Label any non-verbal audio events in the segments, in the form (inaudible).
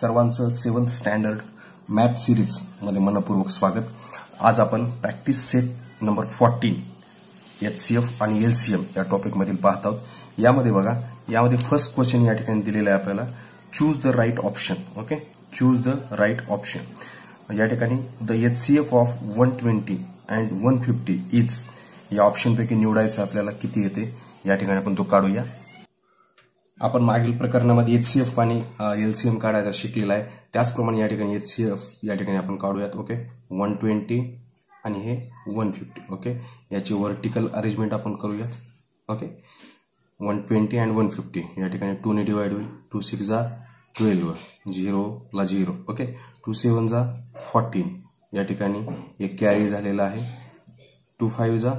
सर्वांचं seventh standard math सिरीजमध्ये मनपूर्वक स्वागत आज आपण practice set number fourteen H C F आणि एल सी एम या टॉपिकमधील पाहत आहोत यामध्ये बघा यामध्ये फर्स्ट क्वेश्चन या ठिकाणी दिलेला आहे आपल्याला choose the right option okay choose the right option या ठिकाणी the H C F of one twenty and one fifty is या ऑप्शनपैकी निवडायचं आपल्याला किती येते या ठिकाणी आपण तो काढूया आपण मागील प्रकरणामध्ये एचसीएफ आणि एलसीएम काढायचा शिकलेला आहे त्याचप्रमाणे या ठिकाणी एचसीएफ या ठिकाणी आपण काढूयात ओके वन ट्वेंटी आणि हे वन फिफ्टी ओके याची व्हर्टिकल अरेंजमेंट आपण करूयात okay one twenty and one fifty या ठिकाणी टू ने डिवाइड होईल टू सिक्स जा ट्वेल्व झिरोला झिरो ओके टू सेवन जा फॉर्टीन या ठिकाणी एक कॅरी झालेला आहे टू फाईव्ह जा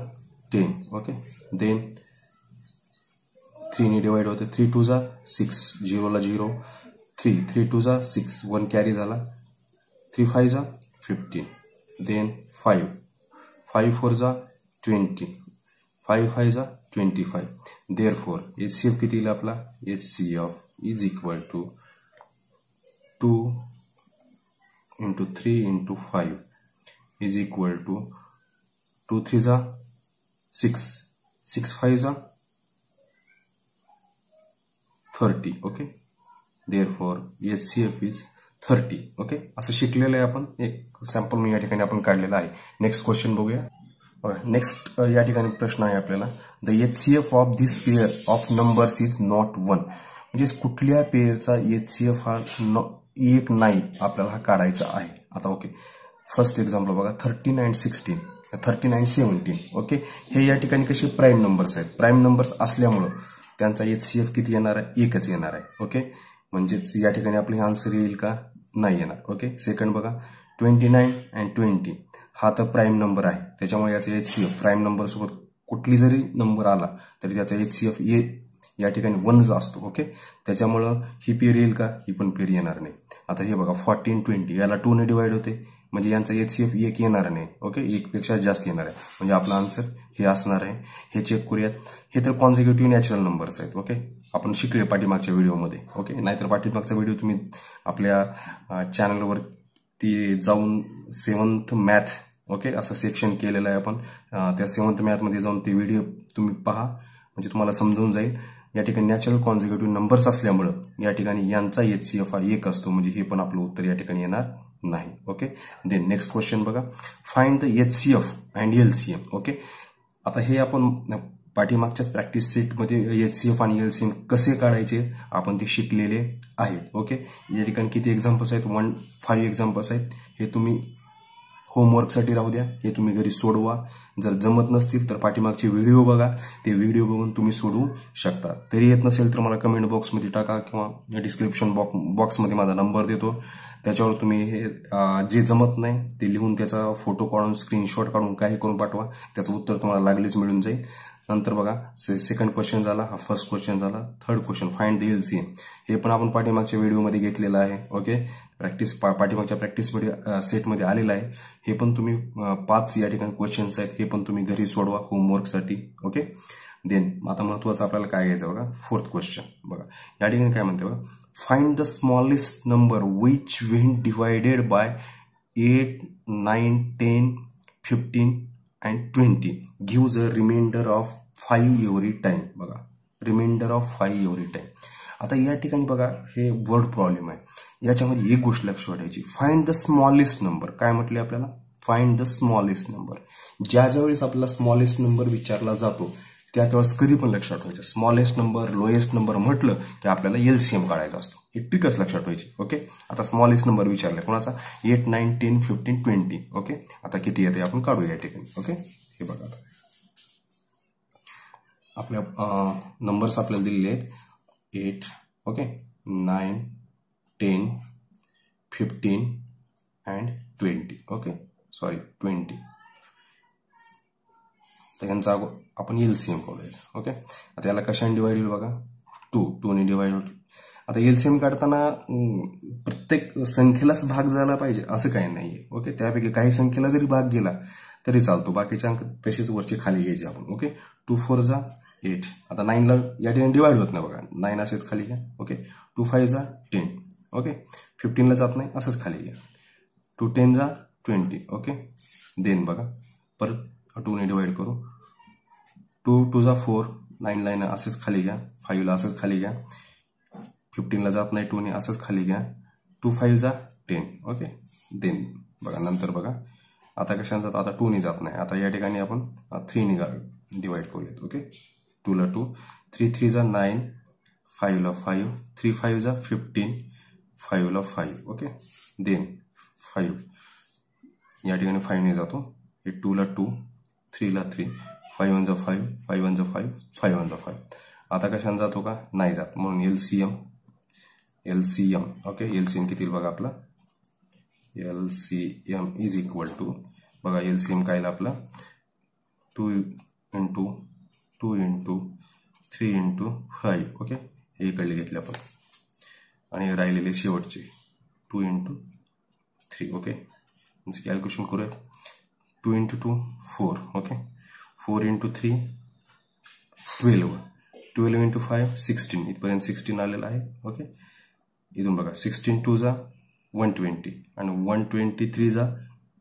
टेन ओके देन थ्री थ्रीने डिवाइड होते थ्री टू झा सिक्स झिरोला झिरो थ्री थ्री टू झा सिक्स वन कॅरी झाला थ्री फाय झा fifteen then five five four झा ट्वेंटी फाईव्ह फाय झा twenty five therefore H C F किती येईल आपला H C F is equal to two into three into five is equal to two two झा six six five जा thirty okay therefore H C F is thirty okay असं शिकलेलं आहे आपण एक सॅम्पल मी या ठिकाणी आपण काढलेला आहे नेक्स्ट क्वेश्चन बघूया नेक्स्ट या ठिकाणी प्रश्न आहे आपल्याला the H C F of this pair of numbers is not one म्हणजे कुठल्या पेअरचा एच सी एफ हा एक नाही आपल्याला हा काढायचा आहे आता ओके फर्स्ट एक्झाम्पल बघा thirty nine sixteen thirty nine seventeen okay हे या ठिकाणी कसे प्राईम नंबर्स आहेत प्राईम नंबर्स असल्यामुळं त्यांचा एच सी एफ किती येणार आहे एकच येणार आहे ओके म्हणजेच या ठिकाणी आपले आन्सर येईल का नाही येणार ओके सेकंड बघा ट्वेंटी नाईन अँड ट्वेंटी हा तर प्राईम नंबर आहे त्याच्यामुळे याचा एच सी एफ प्राईम नंबरसोबत कुठली जरी नंबर आला तरी त्याचा एच सी एफ ए या ठिकाणी वनच असतो ओके त्याच्यामुळं ही पेर येईल का ही पण पेर येणार नाही आता हे बघा फॉर्टीन ट्वेंटी याला ने डिवाइड होते म्हणजे यांचा एचसीएफ एक येणार नाही ओके एकपेक्षा जास्त येणार आहे म्हणजे आपला आन्सर हे असणार आहे हे चेक करूयात हे तर कॉन्झिक्युटिव्ह नॅचरल नंबर्स आहेत ओके आपण शिकले पाठीमागच्या व्हिडिओमध्ये ओके नाहीतर पाठीमागचा व्हिडिओ तुम्ही आपल्या चॅनलवर ती जाऊन सेवन्थ मॅथ ओके असं सेक्शन केलेलं आहे आपण त्या सेवन्थ मॅथमध्ये जाऊन ते व्हिडिओ तुम्ही पहा म्हणजे तुम्हाला समजून जाईल या ठिकाणी नॅचरल कॉन्झिक्युटिव्ह नंबर्स असल्यामुळं या ठिकाणी यांचा एच सी एफ हा एक असतो म्हणजे हे पण आपलं उत्तर या ठिकाणी येणार नाही ओके देन नेक्स्ट क्वेश्चन बघा find the H C F and L C M okay आता हे आपण पाठीमागच्याच प्रॅक्टिस सेटमध्ये एच सी एफ आणि एल सी एम कसे काढायचे आपण ते शिकलेले आहेत ओके या ठिकाणी किती एक्झाम्पल्स आहेत वन फाईव्ह एक्झाम्पल्स आहेत हे तुम्ही होमवर्कसाठी राहू द्या हे तुम्ही घरी सोडवा जर जमत नसतील तर पाठीमागचे व्हिडिओ बघा ते व्हिडिओ बघून तुम्ही सोडवू शकता तरी येत नसेल तर मला कमेंट बॉक्समध्ये टाका किंवा डिस्क्रिप्शन बॉक्स बॉक्समध्ये माझा नंबर देतो त्याच्यावर तुम्ही हे जे जमत नाही ते लिहून त्याचा फोटो काढून स्क्रीनशॉट काढून काही करून पाठवा त्याचं उत्तर तुम्हाला लागलीच मिळून जाईल नंतर बघा से सेकंड क्वेश्चन झाला हा फर्स्ट क्वेश्चन झाला third question find the L C हे पण आपण पाठीमागच्या व्हिडिओमध्ये घेतलेलं आहे ओके प्रॅक्टिस पा पाठीमागच्या प्रॅक्टिसमध्ये सेटमध्ये आलेलं आहे हे पण तुम्ही पाच या ठिकाणी क्वेश्चन्स आहेत हे पण तुम्ही घरी सोडवा होमवर्कसाठी ओके देन आता महत्त्वाचं आपल्याला काय घ्यायचं बघा फोर्थ क्वेश्चन बघा या ठिकाणी काय म्हणते बघा find the smallest number which when divided by eight 9 ten fifteen and twenty gives a reminder of 5 every time बघा reminder of five every time आता या ठिकाणी बघा हे वर्ड प्रॉब्लेम आहे याच्यामध्ये एक गोष्ट लक्षात ठेवायची फाइंड द स्मॉलेस्ट नंबर काय म्हटले आपल्याला फाइंड द स्मॉलेस्ट नंबर ज्या ज्या वेळेस आपला स्मॉलेस्ट नंबर विचारला जातो त्या तेव्हा कधी पण लक्षात ठेवायचं स्मॉलेस्ट नंबर लोएस्ट नंबर म्हटलं की आपल्याला एलसीएम काढायचा असतो हे पिकच लक्षात ठेवायची ओके आता स्मॉलेस्ट नंबर विचारलाय कोणाचा eight nine ten fifteen twenty okay आता किती येते आपण काढूया या ठिकाणी ओके हे बघा आता आपल्या नंबर्स आपल्याला दिलेले आहेत eight okay nine ten fifteen and twenty okay sorry twenty तर यांचा आपण एल सी एम काढूयात ओके आता याला कशाने डिवाइड होईल बघा टू टूने डिवाइड होईल आता एल सी एम काढताना प्रत्येक संख्येलाच भाग झाला पाहिजे असं काही आहे ओके त्यापैकी काही संख्येला जरी भाग गेला तरी चालतो बाकीचे अंक तसेच वरचे खाली घ्यायचे आपण ओके टू फोर जा एट आता नाईनला या ठिकाणी डिवाइड होत नाही बघा नाईन असेच खाली घ्या ओके टू फाईव्ह जा टेन ओके फिफ्टीनला जात नाही असंच खाली घ्या टू टेन जा ट्वेंटी ओके देन बघा परत टूने डिवाइड करू टू टू जा फोर नाईन लाईन असेच खाली घ्या फाईव्हला असंच खाली घ्या फिफ्टीनला जात नाही टूने असंच खाली घ्या टू फाईव्ह जा टेन ओके देन बघा नंतर बघा आता कशाने जात आता टूने जात नाही आता या ठिकाणी आपण थ्रीने डिवाइड करूयात ओके टू टूला टू थ्री थ्री जा नाईन फाईव्हला फाईव्ह थ्री फाईव्ह जा फिफ्टीन फाईव्हला फाईव्ह ओके देन फाईव्ह या ठिकाणी फाईव्हने जातो हे टूला टू थ्रीला थ्री फाईव्ह वन जा फाईव्ह फाईव्ह वन जा फाईव्ह फाईव्ह वन जा फाईव्ह आता कशाने जातो का नाही जात म्हणून L C M L C M okay L C M किती बघा आपला L C M is equal to बघा एल सी एम काय आपला two into two into three into five okay हे इकडले घेतले आपण आणि राहिलेले शेवटचे टू इंटू थ्री ओके म्हणजे कॅल्क्युलेशन करूया two into two four okay four into three twelve twelve into five sixteen इथपर्यंत सिक्स्टीन आलेलं आहे ओके इथून बघा सिक्स्टीन टू जा वन ट्वेंटी आणि वन ट्वेंटी थ्री जा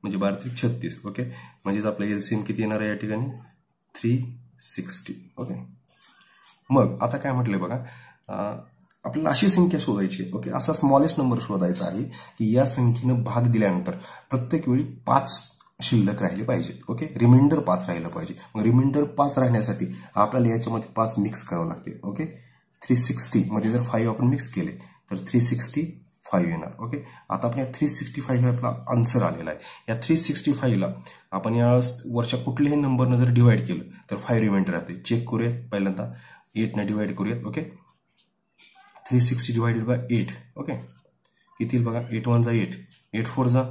म्हणजे बारा त्रिक छत्तीस ओके म्हणजेच आपलं एल सी किती येणार आहे या ठिकाणी थ्री सिक्स्टी ओके मग आता काय म्हटले बघा आपल्याला अशी संख्या शोधायची ओके असा स्मॉलेस्ट नंबर शोधायचा आहे की या संख्येनं भाग दिल्यानंतर प्रत्येक वेळी पाच शिल्लक राहिले पाहिजेत ओके रिमाइंडर पाच राहिलं पाहिजे मग रिमाइंडर पाच राहण्यासाठी आपल्याला याच्यामध्ये पाच मिक्स करावं लागते ओके थ्री सिक्स्टी मध्ये जर फाईव्ह आपण मिक्स केले तर थ्री सिक्स्टी फाईव्ह येणार ओके आता आपण या थ्री सिक्स्टी फाईव्ह आपला आन्सर आलेला आहे या थ्री सिक्स्टी फाईव्हला आपण या वर्षा कुठल्याही नंबरनं जर डिवाईड केलं तर फाईव्ह रिमाइंडर राहते चेक करूया पहिल्यांदा एटनं डिवाइड करूया okay three sixty divided by eight okay किती बघा एट वन जा एट एट फोर जा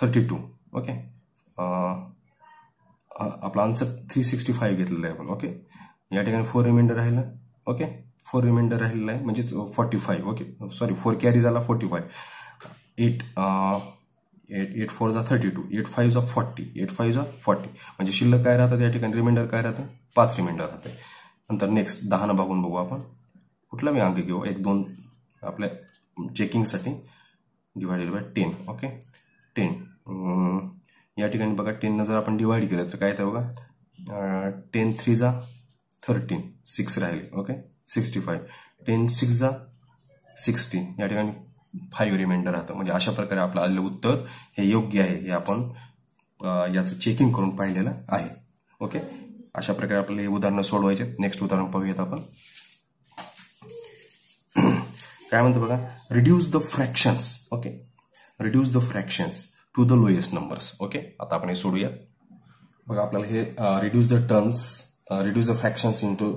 थर्टी टू ओके आपला आन्सर थ्री सिक्स्टी फाईव्ह घेतलेला आहे आपण ओके या ठिकाणी फोर रिमाइंडर राहिलं ओके फोर रिमाइंडर राहिलेला आहे म्हणजेच forty five okay sorry four carry झाला forty five eight eight eight four जा थर्टी टू एट फाईव्ह जा फॉर्टी एट फाईव्ह जा फॉर्टी म्हणजे शिल्लक काय राहतात या ठिकाणी रिमाइंडर काय राहतं पाच रिमाइंडर राहते नंतर नेक्स्ट दहानं बघून बघू आपण कुठला मी अंक घेऊ एक दोन आपल्या चेकिंगसाठी divided by ten okay ten या ठिकाणी बघा टेननं जर आपण डिवाइड केलं तर काय येतं बघा टेन थ्री जा थर्टीन सिक्स राहिले okay sixty five ten six जा सिक्स्टीन या ठिकाणी फाईव्ह रिमाइंडर राहतं म्हणजे अशा प्रकारे आपलं आलेलं उत्तर हे योग्य आहे हे आपण याचं चेकिंग करून पाहिलेलं आहे ओके अशा प्रकारे आपल्याला हे उदाहरणं सोडवायचे नेक्स्ट उदाहरण पाहूयात आपण (clears throat) काय म्हणतो बघा reduce the fractions okay reduce the fractions to the lowest numbers okay आता आपण हे सोडूया बघा आपल्याला हे reduce the terms reduce the into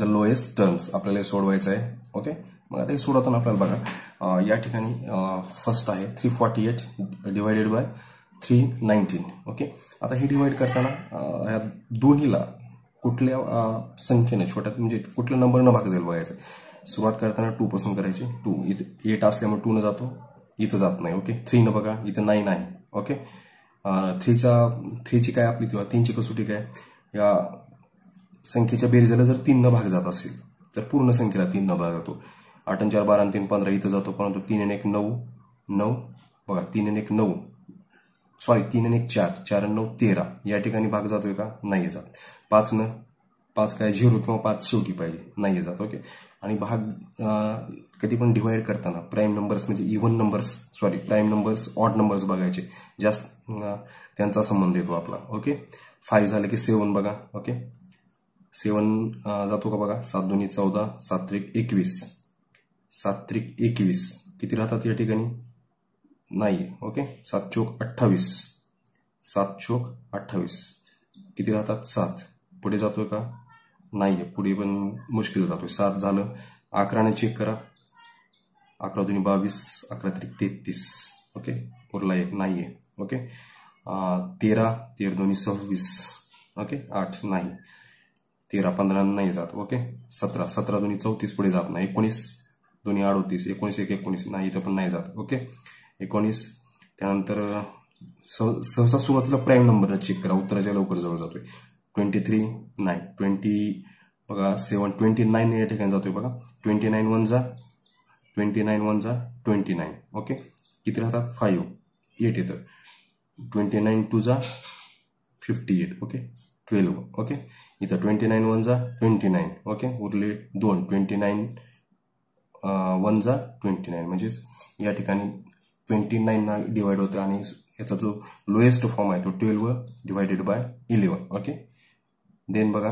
the lowest terms आपल्याला हे सोडवायचं आहे ओके मग आता हे सोडवताना आपल्याला बघा या ठिकाणी फर्स्ट आहे three forty eight divided by three nineteen okay आता हे डिवाइड करताना या दोन्हीला कुठल्या संख्येने छोट्यात म्हणजे कुठल्या नंबरनं भाग जाईल बघायचं सुरुवात करताना टू पासून करायची टू इथं एट असल्यामुळे टू न जातो इथं जात नाही ओके थ्री न बघा इथं नाईन आहे ओके थ्रीचा थ्रीची काय आपली किंवा तीनची कसोटी काय या संख्येच्या बेरीजाला जर तीन न भाग जात असेल तर पूर्ण संख्येला तीन न भाग जातो आठ चार बारा तीन पंधरा इथं जातो परंतु तीन आणि एक नऊ नऊ बघा तीन आणि एक नऊ सॉरी तीन आणि एक चार चार नऊ तेरा या ठिकाणी भाग जातोय का नाही जात पाच न पाच काय झिरो किंवा पाच शेवटी पाहिजे नाही जात ओके आणि भाग कधी पण डिव्हाइड करताना प्राईम नंबर्स म्हणजे even numbers sorry prime numbers odd numbers बघायचे जास्त त्यांचा संबंध येतो आपला ओके फाईव्ह झालं की सेवन बघा ओके सेवन जातो का बघा सात दोन्ही चौदा सात एकवीस सात एकवीस किती राहतात या ठिकाणी नाही ओके सात चोक अठ्ठावीस सात चोक अठ्ठावीस किती राहतात सात पुढे जातोय का नाहीये पुढे पण मुश्किल जातोय सात झालं अकराने चेक करा अकरा दोन्ही बावीस अकरा तरी तेहतीस ओके उरला एक नाहीये ओके तेरा तेरा दोन्ही सव्वीस ओके आठ नाही तेरा पंधरा नाही जात ओके सतरा सतरा दोन्ही चौतीस पुढे जात नाही एकोणीस दोन्ही अडोतीस एकोणीस एक एकोणीस नाही इथं पण नाही जात ओके एकोणीस त्यानंतर सहसा सुरुवातीला प्राईम नंबरला चेक करा उत्तराच्या लवकर जवळ जातोय ट्वेंटी थ्री नाही ट्वेंटी बघा सेवन ट्वेंटी नाईन या ठिकाणी जातोय बघा ट्वेंटी नाईन वन जा ट्वेंटी नाईन वन जा ट्वेंटी नाईन ओके किती राहतात फाईव्ह एट येतं ट्वेंटी नाईन टू जा fifty eight okay twelve okay इथं ट्वेंटी नाईन वन जा ट्वेंटी नाईन ओके उरले दोन ट्वेंटी नाईन वन जा ट्वेंटी नाईन म्हणजेच या ठिकाणी ट्वेंटी नाईन डिवाइड होतं आणि याचा जो लोएस्ट फॉर्म आहे तो twelve divided by eleven okay then बघा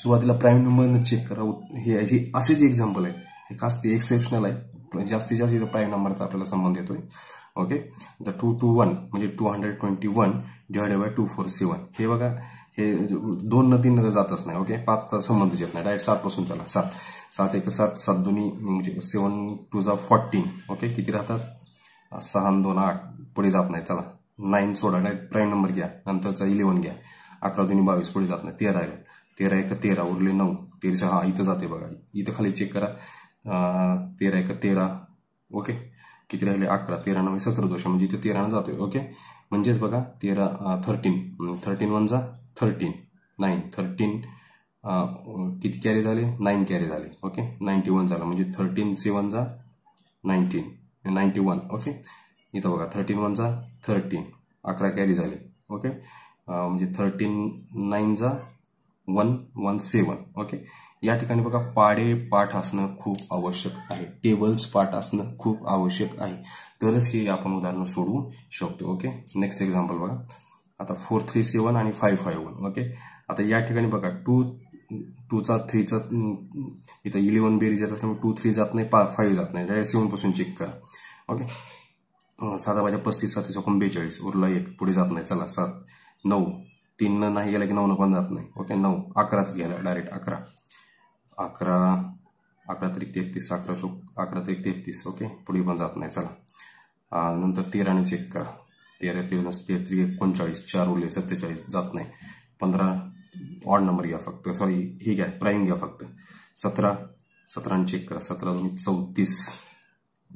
सुरुवातीला प्राईम नंबर चेक करा हे हे असे जे एक्झाम्पल आहे हे खास ते एक्सेप्शनल आहे जास्तीत जास्त प्राईम नंबरचा आपल्याला संबंध येतोय okay the two two one म्हणजे two hundred twenty one divided by two four seven हे बघा हे दोन न तीन न जातच नाही ओके पाचचा संबंध येत नाही डायरेक्ट सात पासून चला सात सात एक सात सात दोन्ही म्हणजे सेवन टू जा फॉर्टीन ओके किती राहतात सहा दोन आठ पुढे जात नाही चला नाईन सोडा डायरेक्ट प्राईम नंबर घ्या नंतरचा इलेवन घ्या अकरा दोन्ही बावीस पुढे जात नाही तेरा आहे तेरा एक तेरा उरले नऊ तेरी हा इथं जाते बघा इथं खाली चेक करा तेरा एक तेरा ओके किती राहिले अकरा तेरा नव्हे सतरा दोष म्हणजे इथे तेरानं जातोय ओके म्हणजेच बघा तेरा थर्टीन थर्टीन वन जा थर्टीन नाईन थर्टीन किती कॅरी झाले नाईन कॅरी झाले ओके नाईन्टी म्हणजे वन झालं म्हणजे थर्टीन सेवन जा नाईन्टीन नाईन्टी वन ओके इथं बघा थर्टीन वन जा थर्टीन अकरा कॅरी झाले ओके म्हणजे थर्टीन नाईन जा वन वन सेवन ओके या ठिकाणी बघा पाडे पाठ असणं खूप आवश्यक आहे टेबल्स पाठ असणं खूप आवश्यक आहे तरच हे आपण उदाहरणं सोडवू शकतो ओके नेक्स्ट एक्झाम्पल बघा आता फोर थ्री सेवन आणि फाईव्ह फाईव्ह वन ओके आता या ठिकाणी बघा टू टूचा थ्रीचा इथं इलेव्हन बेरीज जात असल्यामुळे टू थ्री जात नाही फाईव्ह जात नाही डायरेक्ट सेवनपासून चेक करा ओके साधा भाज्या पस्तीस सात बेचाळीस उरला एक पुढे जात नाही चला सात नऊ तीननं नाही गेलं की नऊ पण जात नाही ओके नऊ अकराच घ्यायला डायरेक्ट अकरा अकरा अकरा तरी तेहतीस अकरा चौक अकरा तरी तेहतीस ओके पुढे पण जात नाही चला नंतर तेराने चेक करा तेरा तेरा तेहत्री एकोणचाळीस चार उरले सत्तेचाळीस जात नाही पंधरा ऑड नंबर घ्या फक्त सॉरी हे घ्या प्राईम घ्या फक्त सतरा सतराने चेक करा सतरा दोन चौतीस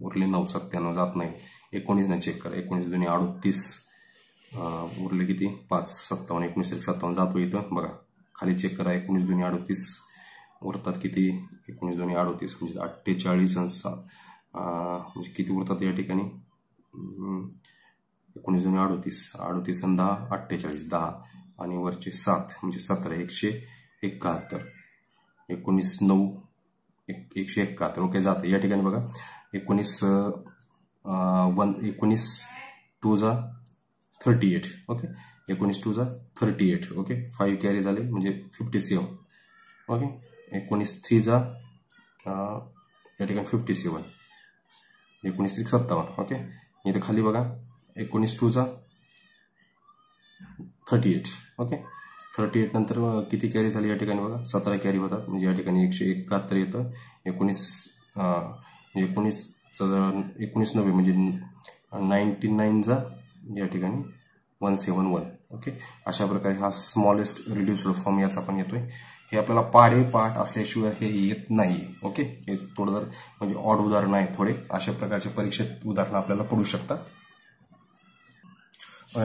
उरले नऊ सत्त्याण्णव जात नाही एकोणीसने चेक करा एकोणीस दोन्ही अडतीस उरले किती पाच सत्तावन्न एकोणीस एक सत्तावन्न जातो इथं बघा खाली चेक करा एकोणीस दोन्ही अडोतीस उरतात किती एकोणीस दोन्ही अडोतीस म्हणजे अठ्ठेचाळीस सात म्हणजे किती उरतात या ठिकाणी एकोणीस दोन्ही अडोतीस अडोतीस आणि दहा अठ्ठेचाळीस दहा आणि वरचे सात म्हणजे सतरा एकशे एकाहत्तर एकोणीस नऊ एक एकशे एकाहत्तर ओके जातं या ठिकाणी बघा एकोणीस वन एकोणीस टू जा थर्टी एट ओके एकोणीस टू जा thirty eight okay five carry झाले म्हणजे फिफ्टी सेवन ओके एकोणीस थ्री जा या ठिकाणी फिफ्टी सेवन एकोणीस त्रिक सत्तावन्न ओके इथे खाली बघा एकोणीस टूचा thirty eight okay thirty eight नंतर किती कॅरी झाली या ठिकाणी बघा सतरा कॅरी होतात म्हणजे या ठिकाणी एकशे एकाहत्तर येतं एकोणीस एकोणीसचा एकोणीस नव्हे म्हणजे नाईन्टी नाईनचा या ठिकाणी वन सेवन वन ओके अशा प्रकारे हा स्मॉलेस्ट रिड्युस्ड फॉर्म याचा आपण येतोय हे आपल्याला पाडे पाठ असल्याशिवाय हे येत नाही ओके हे थोडं जर म्हणजे ऑड उदाहरणं आहे थोडे अशा प्रकारचे परीक्षेत उदाहरणं आपल्याला पडू शकतात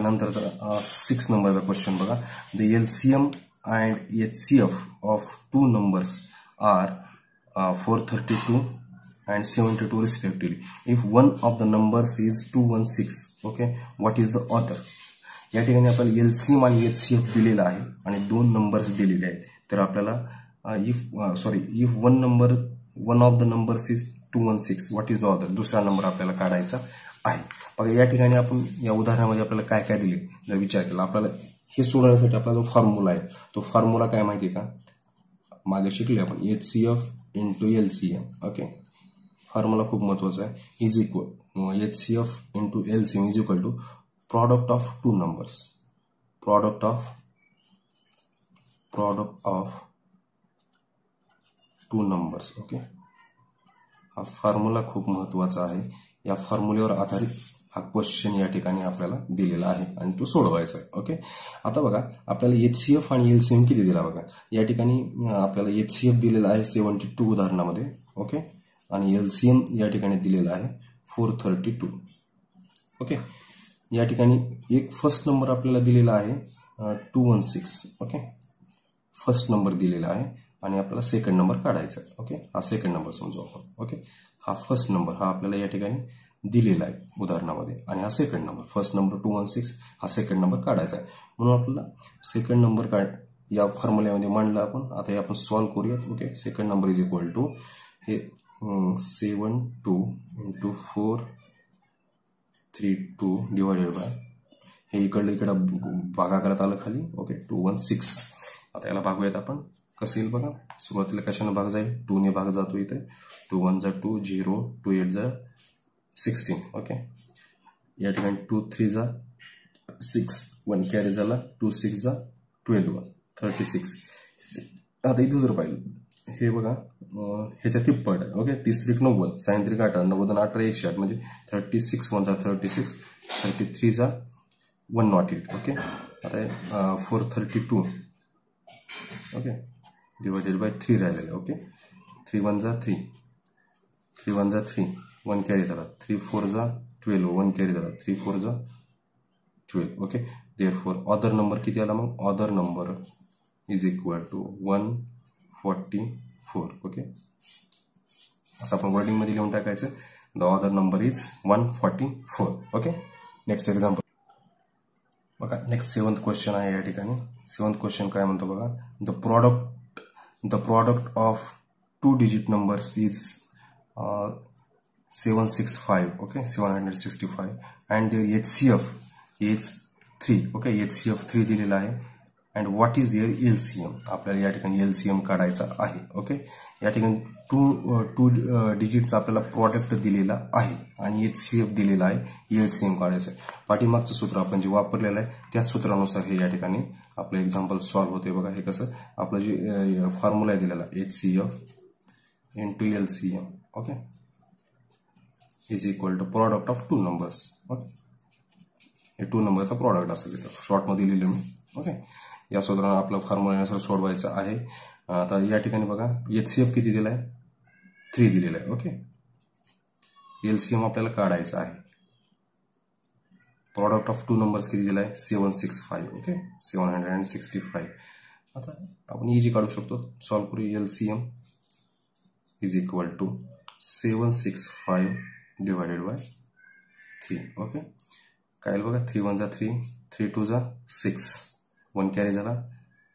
नंतर जर सिक्स नंबरचा क्वेश्चन बघा the L C M and H C F of two numbers are four thirty two and 72 respectively if one of the numbers is 216 okay what is the other या ठिकाणी आपल्याला एल सी एम आणि H C F दिलेला आहे आणि दोन numbers दिलेले आहेत तर आपल्याला if sorry if one number one of the numbers is two one six what is the other दुसरा नंबर आपल्याला काढायचा आहे बघा या ठिकाणी आपण या उदाहरणामध्ये आपल्याला काय काय दिले जर विचार केला आपल्याला हे सोडवण्यासाठी आपला जो फॉर्म्युला आहे तो फॉर्म्युला काय माहिती आहे का मागे शिकले आपण H C F into L C M okay formula खूप महत्वाचा आहे is equal H C F into L C M is equal to product of two numbers product of product of two numbers okay हा formula खूप महत्वाचा आहे या फॉर्म्युलेवर आधारित हा क्वेश्चन या ठिकाणी आपल्याला दिलेला आहे आणि तो सोडवायचा आहे ओके आता बघा आपल्याला एच सी एफ आणि एल सी एम किती दिला बघा या ठिकाणी आपल्याला एच सी एफ दिलेला आहे सेवन्टी टू उदाहरणामध्ये ओके आणि एलसीएम या ठिकाणी दिलेला आहे फोर थर्टी टू ओके या ठिकाणी एक फर्स्ट नंबर आपल्याला दिलेला आहे two one six okay first number दिलेला आहे आणि आपल्याला सेकंड नंबर काढायचा ओके हा सेकंड नंबर समजू आपण ओके हा फर्स्ट नंबर हा आपल्याला या ठिकाणी दिलेला आहे उदाहरणामध्ये आणि हा second number first number two one six हा सेकंड नंबर काढायचा आहे म्हणून आपल्याला सेकंड नंबर काढ या फॉर्म्युल्यामध्ये मांडला आपण आता हे आपण सॉल्व्ह करूयात okay second number is equal to हे seven two into four three two divided by हे इकडलं इकडं भागा करत आलं खाली ओके टू वन सिक्स आता याला भागूयात आपण कसं येईल बघा सुरुवातीला कशाने भाग जाईल टूने भाग जातो इथे टू वन जा टू झिरो टू एट जा सिक्सटीन ओके या ठिकाणी टू थ्री जा सिक्स वन कॅरी झाला टू सिक्स जा ट्वेल्व वन थर्टी सिक्स आता इथे जर पाहिलं हे बघा ह्याच्या तिप्पट ओके तीस त्रिक नव्वद त्रिक अठरा नव्वद अठरा एकशे आठ म्हणजे थर्टी सिक्स वन वनचा थर्टी सिक्स थर्टी थ्री थ्रीचा वन नॉट एट ओके आता four thirty two okay divided by three राहिलेलं ओके थ्री वन जा थ्री थ्री वन जा थ्री वन कॅरी झाला थ्री फोर जा ट्वेल्व वन कॅरी झाला three four जा twelve okay therefore other number किती आला मग other number is equal to one forty four okay असं आपण वर्डिंगमध्ये लिहून टाकायचं the other number is one forty four okay next example बघा नेक्स्ट सेवन्थ क्वेश्चन आहे या ठिकाणी सेवन्थ क्वेश्चन काय म्हणतो बघा the product the product of two digit numbers is seven six five okay seven hundred sixty five and their H C F is three okay H C F three दिलेला आहे and what is their L C M आपल्याला या ठिकाणी L C M काढायचा आहे okay या ठिकाणी to to डिजिटचा आपल्याला प्रॉडक्ट दिलेला आहे आणि एच सी एफ दिलेला आहे एल सी एम काढायचं आहे पाठीमागचं सूत्र आपण जे वापरलेलं आहे त्याच सूत्रानुसार हे या ठिकाणी आपलं एक्झाम्पल सॉल्व्ह होते बघा हे कसं आपलं जे फॉर्म्युला आहे दिलेला H C F into L C okay is equal to product of two numbers okay हे टू नंबरचा प्रॉडक्ट असेल शॉर्टमध्ये लिहिलं मी ओके या सूत्रानं आपलं फॉर्म्युलानुसार सोडवायचं आहे आता या ठिकाणी बघा एच सी एफ किती दिला आहे थ्री दिलेला आहे ओके एल सी एम आपल्याला काढायचं आहे प्रॉडक्ट ऑफ टू नंबर्स किती दिला आहे seven six five okay seven hundred and sixty five आता आपण इजी काढू शकतो सॉल्व करू L C M is equal to seven six five divided by three okay काय बघा थ्री वन जा थ्री थ्री टू जा सिक्स वन कॅरी झाला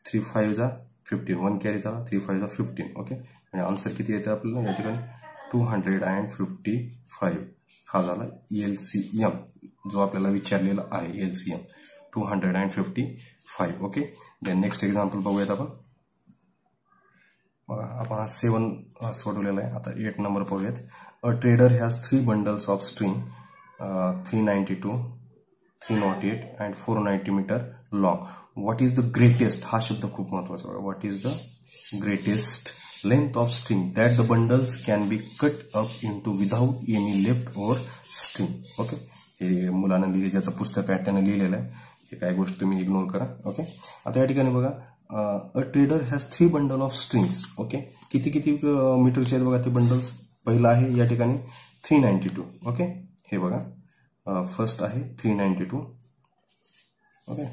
थ्री फाईव्ह जा फिफ्टीन वन कॅरी झाला थ्री फाईव्ह जा फिफ्टीन ओके म्हणजे आन्सर किती येते आपल्याला या ठिकाणी two hundred and fifty five हा झाला एल सी एम जो आपल्याला विचारलेला आहे L C M two hundred and fifty five okay then next example बघूयात आपण आपण हा सेवन सोडवलेला आहे आता एट नंबर पाहूयात a trader has three bundles of string three ninety two three nought eight and four ninety metre long what is the greatest हा शब्द खूप महत्वाचा आहे what is the greatest length of string that the bundles can be cut up into without any left over string okay हे मुलानं लिहिले ज्याचं पुस्तक आहे त्यानं लिहिलेलं आहे हे काय गोष्ट तुम्ही इग्नोर करा ओके आता या ठिकाणी बघा a trader has three bundle of strings okay किती किती मीटरचे आहेत बघा ते बंडल्स पहिलं आहे या ठिकाणी थ्री नाईन्टी टू ओके हे बघा फर्स्ट आहे three ninety two okay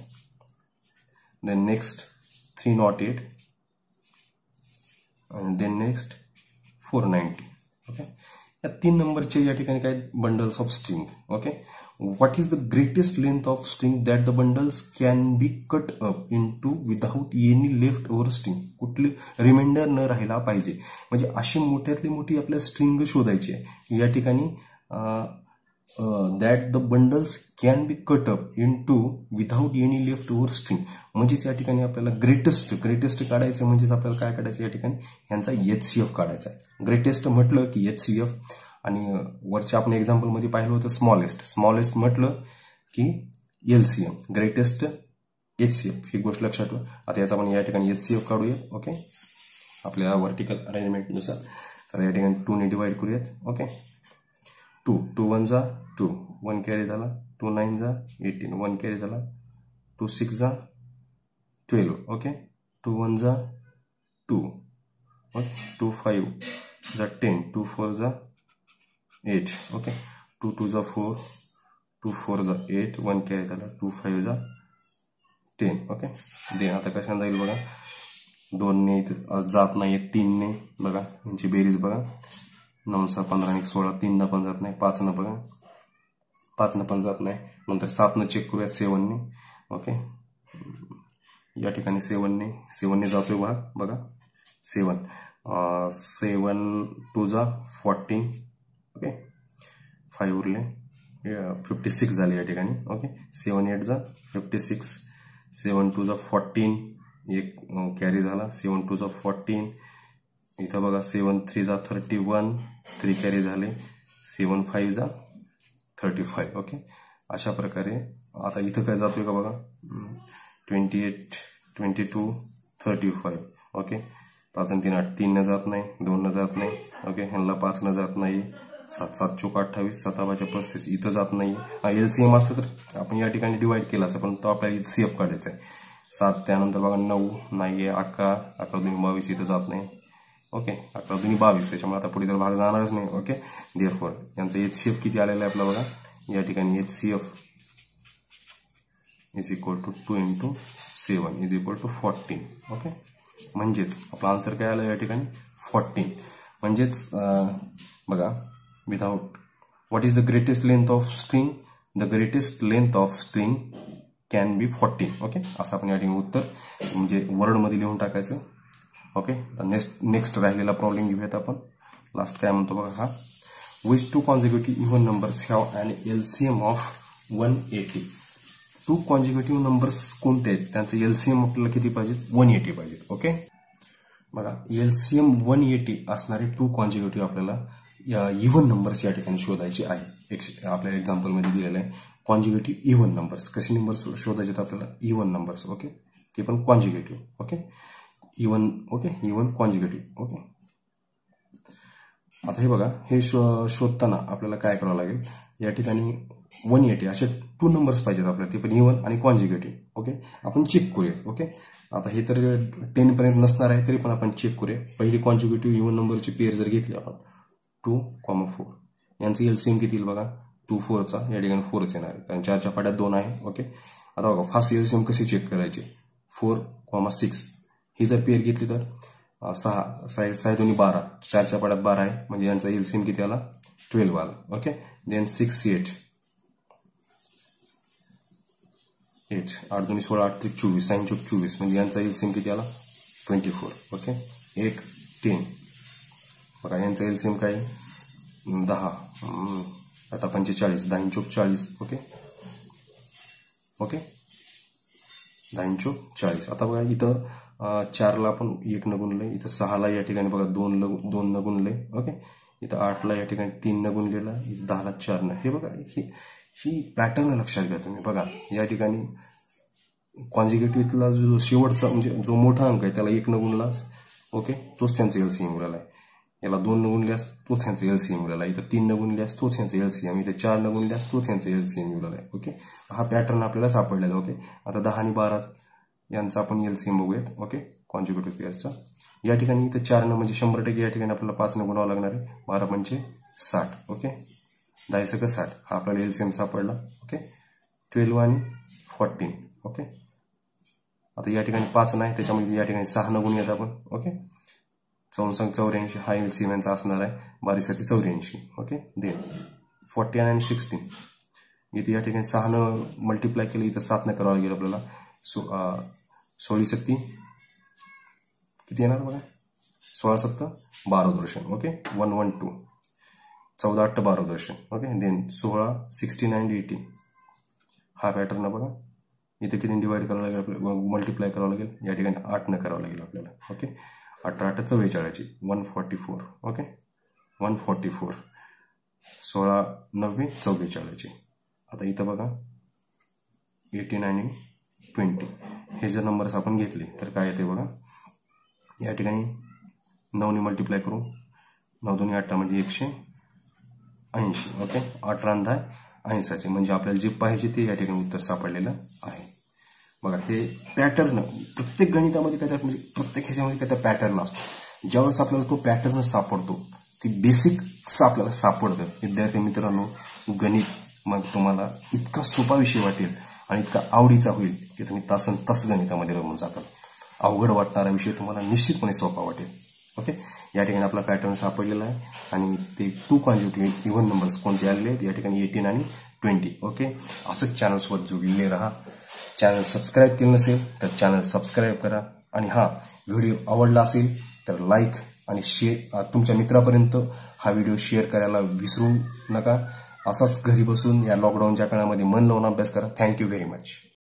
then next 308 आणि then next four ninety okay या तीन नंबरचे या ठिकाणी काय bundles of string okay what is the greatest length of string that the bundles can be cut up into without any left over string कुठली reminder न राहिला पाहिजे म्हणजे अशी मोठ्यातली मोठी आपल्या स्ट्रिंग शोधायचे या ठिकाणी that the bundles can be cut up into without any left over string म्हणजेच या ठिकाणी आपल्याला ग्रेटेस्ट ग्रेटेस्ट काढायचं म्हणजेच आपल्याला काय काढायचं या ठिकाणी यांचा एच सी एफ काढायचा आहे ग्रेटेस्ट म्हटलं की एच सी एफ आणि uh, वरच्या आपण एक्झाम्पलमध्ये पाहिलं होतं स्मॉलेस्ट स्मॉलेस्ट म्हटलं की L C M greatest H C F ही गोष्ट लक्षात ठेवा आता याचा आपण या ठिकाणी एच सी एफ काढूया ओके आपल्या व्हर्टिकल अरेंजमेंटनुसार तर या ठिकाणी ने डिवाइड करूयात ओके टू टू वन जा टू वन कॅरी झाला टू नाईन जा एटीन वन कॅरी झाला टू सिक्स जा ट्वेल्व ओके टू वन जा टू ओके टू फाईव्ह जा टेन टू फोर जा एट ओके टू टू जा फोर टू फोर जा एट वन कॅरी झाला टू फाईव्ह जा टेन ओके दे आता कशाने जाईल बघा दोनने तर जात नाही आहेत तीनने बघा यांची बेरीज बघा नऊ सहा पंधरा एक सोळा तीन तीननं पण जात नाही पाच न बघा पाच न पण जात नाही नंतर सात न चेक करूयात सेवनने ओके या ठिकाणी सेवनने सेवनने जातोय बघा बघा सेवन सेवन टू जा फोर्टीन ओके फाईव्ह उरले फिफ्टी सिक्स झाले या ठिकाणी ओके सेवन एट जा फिफ्टी सिक्स सेवन टू जा फॉर्टीन एक कॅरी झाला सेवन टू जा फॉर्टीन इथं बघा सेवन थ्री जा थर्टी वन थ्री कॅरी झाले सेवन फाईव्ह जा थर्टी फाईव्ह ओके अशा प्रकारे आता इथं काय जातोय का बघा twenty eight twenty two thirty five okay पाच आणि तीन आठ तीननं जात नाही दोननं जात नाही ओके ह्यांना पाचनं जात नाही सात सात चोक अठ्ठावीस सतावाच्या पस्तीस इथं जात नाही एल सी एम असलं तर आपण या ठिकाणी डिवाईड केला असं पण तो आपल्याला एल सी एफ काढायचा आहे सात त्यानंतर बघा नऊ नाही आहे अकरा अकरा दोन बावीस इथं जात नाही ओके आता दोन्ही बावीस त्याच्यामुळे आता पुढे तर भाग जाणारच नाही ओके देअरफोर फोर यांचं एच सी एफ किती आलेलं आहे आपला बघा या ठिकाणी H C F is equal to two into seven is equal to fourteen okay म्हणजेच आपला आन्सर काय आला या ठिकाणी फोर्टीन म्हणजेच बघा without what is the greatest length of string the greatest length of string can be fourteen okay असं आपण या ठिकाणी उत्तर म्हणजे वर्ल्डमध्ये लिहून टाकायचं ओके नेक्स्ट नेक्स्ट राहिलेला प्रॉब्लेम घेऊयात आपण लास्ट काय म्हणतो बघा हा which two consecutive even numbers have and LCM of one eighty two consecutive numbers कोणते आहेत त्यांचं एलसीएम आपल्याला किती पाहिजेत वन एटी पाहिजेत ओके बघा एलसीएम वन एटी असणारे टू कॉन्झिक्युटिव्ह आपल्याला इव्हन नंबर्स या ठिकाणी शोधायचे आहे आपल्या एक्झाम्पलमध्ये दिलेलं आहे कॉन्झिक्युटिव्ह इव्हन नंबर्स कसे नंबर्स शोधायचे आपल्याला इव्हन नंबर्स ओके ते पण consecutive okay even okay even conjugative okay आता हे बघा हे शो शोधताना आपल्याला काय करावं लागेल या ठिकाणी वन एटी असे टू नंबर्स पाहिजेत आपल्याला ते पण इवन e आणि कॉन्ज्युगेटिव्ह ओके आपण चेक करूया ओके आता हे तर पर्यंत नसणार आहे तरी पण आपण चेक करूया पहिली कॉन्ज्युगेटिव्ह इवन नंबरची पेअर जर घेतली आपण टू कॉमा फोर यांचं एलसीएम किती बघा टू फोरचा या ठिकाणी फोरच येणार आहे कारण चारच्या पाड्यात दोन आहे ओके आता बघा फास्ट एलसीएम कसे चेक करायचे फोर कॉमा सिक्स ही जर पेअर घेतली तर सहा साय साय दोन्ही बारा चारच्या पाड्यात बारा आहे म्हणजे यांचा एल सीम किती आला ट्वेल्व आला okay then six eight eight आठ दोन्ही सोळा आठ ते चोवीस साईन चौक चोवीस म्हणजे यांचा सीम किती आला ट्वेंटी फोर ओके एक टेन बघा यांचा सीम काय दहा आता पंचेचाळीस दहा चौक चाळीस ओके ओके दहा चौक चाळीस आता बघा इथं चारला पण एक न गुणलंय इथं सहाला या ठिकाणी बघा दोन ल दोन न गुणलंय ओके इथं आठला या ठिकाणी तीन न गुणलेला इथं दहाला चार न हे बघा ही ही पॅटर्न लक्षात घ्या तुम्ही बघा या ठिकाणी कॉन्झिगेटिव्हला जो शेवटचा म्हणजे जो मोठा अंक आहे त्याला एक न गुणलास ओके तोच त्यांचा एल सी एम याला दोन न गुणल्यास तोच यांचा एल सी एम आहे इथं तीन न गुणल्यास तोच यांचा एल सी एम इथे चार न गुणल्यास तोच यांचा एल सी एम आहे ओके हा पॅटर्न आपल्याला सापडलेला ओके आता दहा आणि बारा यांचा आपण एल सी एम बघूयात ओके कॉन्जिक्युटिव्ह पेअरचा या ठिकाणी इथं चारनं म्हणजे शंभर टक्के या ठिकाणी आपल्याला पाचनं गुणावं लागणार आहे बारा म्हणजे साठ ओके दहा सगळं साठ हा आपल्याला एल सी एम सापडला ओके ट्वेल्व आणि फोर्टीन ओके आता या ठिकाणी पाच नाही त्याच्यामध्ये या ठिकाणी सहा न गुण येत आपण ओके चौसंग चौऱ्याऐंशी हा एल सी एम यांचा असणार आहे बारीसाठी चौऱ्याऐंशी ओके दे फोर्टी आणि सिक्स्टीन इथे या ठिकाणी सहा न मल्टिप्लाय केलं इथं सात न करावं लागेल आपल्याला सो uh, सोळी सक्ती किती येणार बघा सोळा बारा दर्शन ओके वन वन टू चौदा अठ्ठ दर्शन ओके देन सोळा सिक्स्टी नाईन एटी हा पॅटर्न बघा इथे किती डिवाइड करावं लागेल आपल्याला मल्टिप्लाय करावं लागेल या ठिकाणी आठ न करावं लागेल आपल्याला ओके अठरा आठ चव्वेचाळीची one forty four okay one forty four सोळा नव्वे चव्वेचाळीची आता इथं बघा एटी नाईन ट्वेंटी हे जर नंबर्स आपण घेतले तर काय येते बघा या ठिकाणी नऊने मल्टिप्लाय करू नऊ दोन्ही अठरा म्हणजे एकशे ऐंशी ओके अठरा दहा ऐंसाचे म्हणजे आपल्याला जे पाहिजे ते या ठिकाणी उत्तर सापडलेलं आहे बघा ते पॅटर्न प्रत्येक गणितामध्ये काय म्हणजे प्रत्येक ह्याच्यामध्ये काय पॅटर्न असतो ज्यावेळेस आपल्याला तो पॅटर्न सापडतो ती बेसिक्स आपल्याला सापडतं विद्यार्थी मित्रांनो गणित मग तुम्हाला इतका सोपा विषय वाटेल आणि इतका आवडीचा होईल की तुम्ही तासन तास गणितामध्ये रमून जाताल अवघड वाटणारा विषय तुम्हाला निश्चितपणे सोपा वाटेल ओके या ठिकाणी आपला पॅटर्न सापडलेला आहे आणि ते टू कॉन्झिटिव्ह इव्हन नंबर्स कोणते आलेले आहेत या ठिकाणी एटीन आणि ट्वेंटी ओके असंच चॅनलसोबत जोडलेले राहा चॅनल सबस्क्राईब केलं नसेल तर चॅनल सबस्क्राईब करा आणि हा व्हिडिओ आवडला असेल तर लाईक आणि शेअर तुमच्या मित्रापर्यंत हा व्हिडिओ शेअर करायला विसरू नका असाच घरी बसून या लॉकडाऊनच्या काळामध्ये मन लावून अभ्यास करा थँक्यू व्हेरी मच